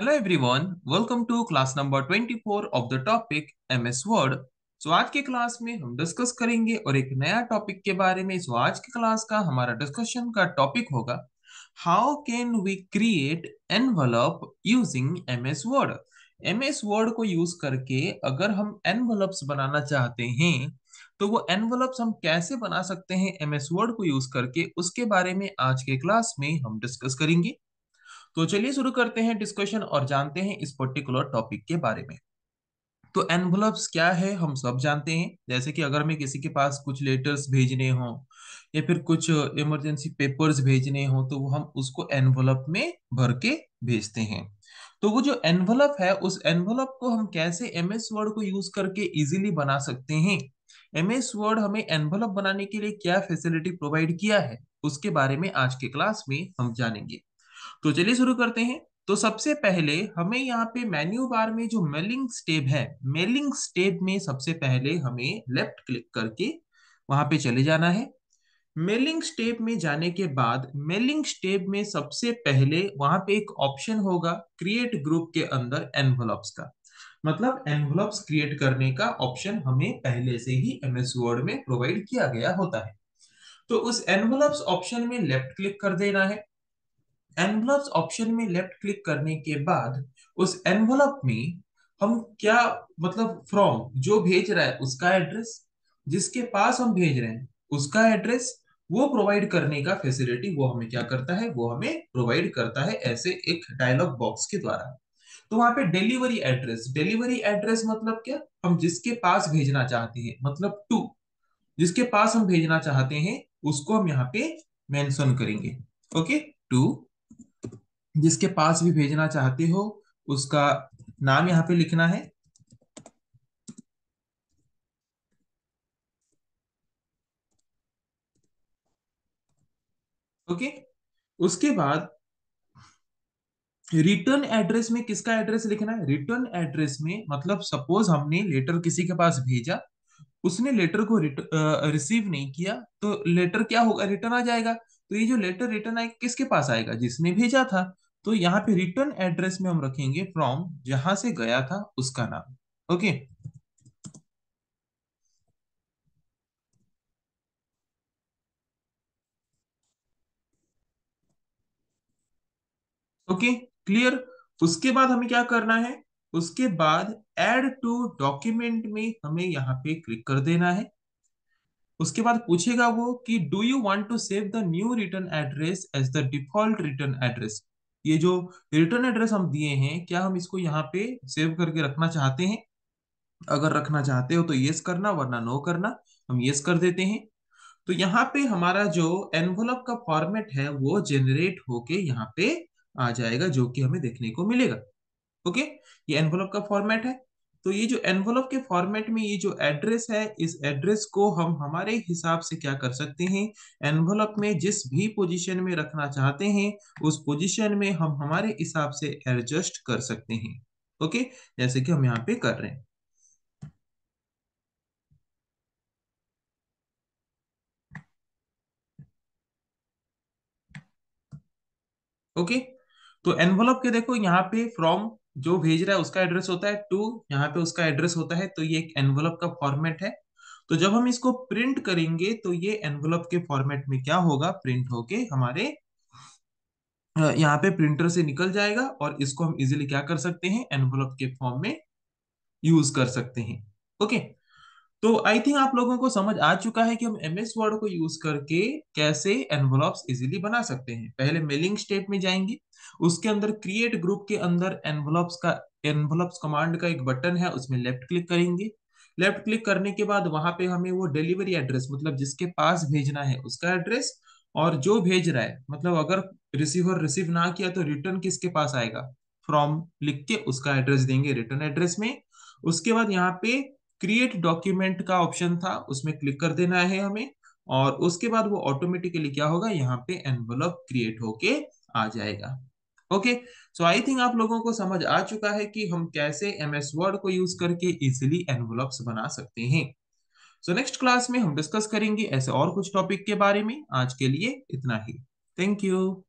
Hello everyone welcome to class number 24 of the topic MS Word so आज के class में हम discuss करेंगे और एक नया टॉपिक के बारे में सो आज के क्लास का हमारा डिस्कशन का टॉपिक होगा how can we create envelope using MS Word MS Word को यूज करके अगर हम एनवलप्स बनाना चाहते हैं तो वो एनवलप्स हम कैसे बना सकते हैं एमएस वर्ड को यूज करके उसके बारे में आज के क्लास में हम डिस्कस करेंगे तो चलिए शुरू करते हैं डिस्कशन और जानते हैं इस पर्टिकुलर टॉपिक के बारे में तो एनवलप्स क्या है हम सब जानते हैं जैसे कि अगर मैं किसी के पास कुछ लेटर्स भेजने हों या फिर कुछ इमरजेंसी पेपर्स भेजने हों तो वो हम उसको एनवलप में भर के भेजते हैं तो वो जो एनवलप है उस एनवलप को हम कैसे एम एस वर्ड को यूज करके इजीली बना सकते हैं एम एस वर्ड हमें एनवलप बनाने के लिए क्या फैसिलिटी प्रोवाइड किया है उसके बारे में आज के क्लास में हम जानेंगे तो चलिए शुरू करते हैं तो सबसे पहले हमें यहाँ पे मेन्यू बार में जो मेलिंग स्टेप है मेलिंग स्टेप में सबसे पहले हमें लेफ्ट क्लिक करके वहां पे चले जाना है मेलिंग स्टेप में जाने के बाद मेलिंग स्टेप में सबसे पहले वहां पे एक ऑप्शन होगा क्रिएट ग्रुप के अंदर एनवलप्स का मतलब एनवलप्स क्रिएट करने का ऑप्शन हमें पहले से ही एमएस वर्ड में प्रोवाइड किया गया होता है तो उस एनवलप्स ऑप्शन में लेफ्ट क्लिक कर देना है एनवलप ऑप्शन में लेफ्ट क्लिक करने के बाद उस एनवलप में हम क्या मतलब फ्रॉम जो भेज रहा है उसका एड्रेस जिसके पास हम भेज रहे हैं उसका एड्रेस वो प्रोवाइड करने का फैसिलिटी वो हमें क्या करता है वो हमें प्रोवाइड करता है ऐसे एक डायलॉग बॉक्स के द्वारा तो वहां पे डिलीवरी एड्रेस डिलीवरी एड्रेस मतलब क्या हम जिसके पास भेजना चाहते हैं मतलब टू जिसके पास हम भेजना चाहते हैं उसको हम यहाँ पे मैंशन करेंगे ओके टू जिसके पास भी भेजना चाहते हो उसका नाम यहाँ पे लिखना है ओके okay? उसके बाद रिटर्न एड्रेस में किसका एड्रेस लिखना है रिटर्न एड्रेस में मतलब सपोज हमने लेटर किसी के पास भेजा उसने लेटर को रिसीव नहीं किया तो लेटर क्या होगा रिटर्न आ जाएगा तो ये जो लेटर रिटर्न आएगा किसके पास आएगा जिसने भेजा था तो यहाँ पे रिटर्न एड्रेस में हम रखेंगे फ्रॉम जहां से गया था उसका नाम ओके ओके क्लियर उसके बाद हमें क्या करना है उसके बाद एड टू डॉक्यूमेंट में हमें यहाँ पे क्लिक कर देना है उसके बाद पूछेगा वो कि do you want to save the new return address as the default return address ये जो रिटर्न एड्रेस हम दिए हैं क्या हम इसको यहाँ पे सेव करके रखना चाहते हैं अगर रखना चाहते हो तो येस करना वरना नो करना हम येस कर देते हैं तो यहाँ पे हमारा जो एनवलप का फॉर्मेट है वो जेनरेट होके यहाँ पे आ जाएगा जो कि हमें देखने को मिलेगा ओके ये एनवलप का फॉर्मेट है तो ये जो एनवलप के फॉर्मेट में ये जो एड्रेस है इस एड्रेस को हम हमारे हिसाब से क्या कर सकते हैं एनवलप में जिस भी पोजीशन में रखना चाहते हैं उस पोजीशन में हम हमारे हिसाब से एडजस्ट कर सकते हैं ओके जैसे कि हम यहाँ पे कर रहे हैं ओके तो एनवलप के देखो यहाँ पे फ्रॉम जो भेज रहा है उसका एड्रेस होता है टू यहाँ पे उसका एड्रेस होता है तो ये एक एनवलप का फॉर्मेट है तो जब हम इसको प्रिंट करेंगे तो ये एनवलप के फॉर्मेट में क्या होगा प्रिंट होके हमारे यहाँ पे प्रिंटर से निकल जाएगा और इसको हम इजिली क्या कर सकते हैं एनवलप के फॉर्म में यूज कर सकते हैं ओके तो आई थिंक आप लोगों को समझ आ चुका है कि हम एम एस वर्ड को यूज करके कैसे एनवलॉप्स इजीली बना सकते हैं पहले मेलिंग स्टेप में जाएंगे उसके अंदर क्रिएट ग्रुप के अंदर एनवलॉप्स का एनवलॉप्स कमांड का एक बटन है उसमें लेफ्ट क्लिक करेंगे लेफ्ट क्लिक करने के बाद वहां पे हमें वो डिलीवरी एड्रेस मतलब जिसके पास भेजना है उसका एड्रेस और जो भेज रहा है मतलब अगर रिसीवर रिसीव ना किया तो रिटर्न किसके पास आएगा फ्रॉम लिख के उसका एड्रेस देंगे रिटर्न एड्रेस में उसके बाद यहाँ पे क्रिएट डॉक्यूमेंट का ऑप्शन था उसमें क्लिक कर देना है हमें और उसके बाद वो ऑटोमेटिकली क्या होगा यहाँ पे एनवलप क्रिएट होके आ जाएगा ओके सो आई थिंक आप लोगों को समझ आ चुका है कि हम कैसे एम एस वर्ड को यूज करके इजिली एनवलप्स बना सकते हैं सो नेक्स्ट क्लास में हम डिस्कस करेंगे ऐसे और कुछ टॉपिक के बारे में आज के लिए इतना ही थैंक यू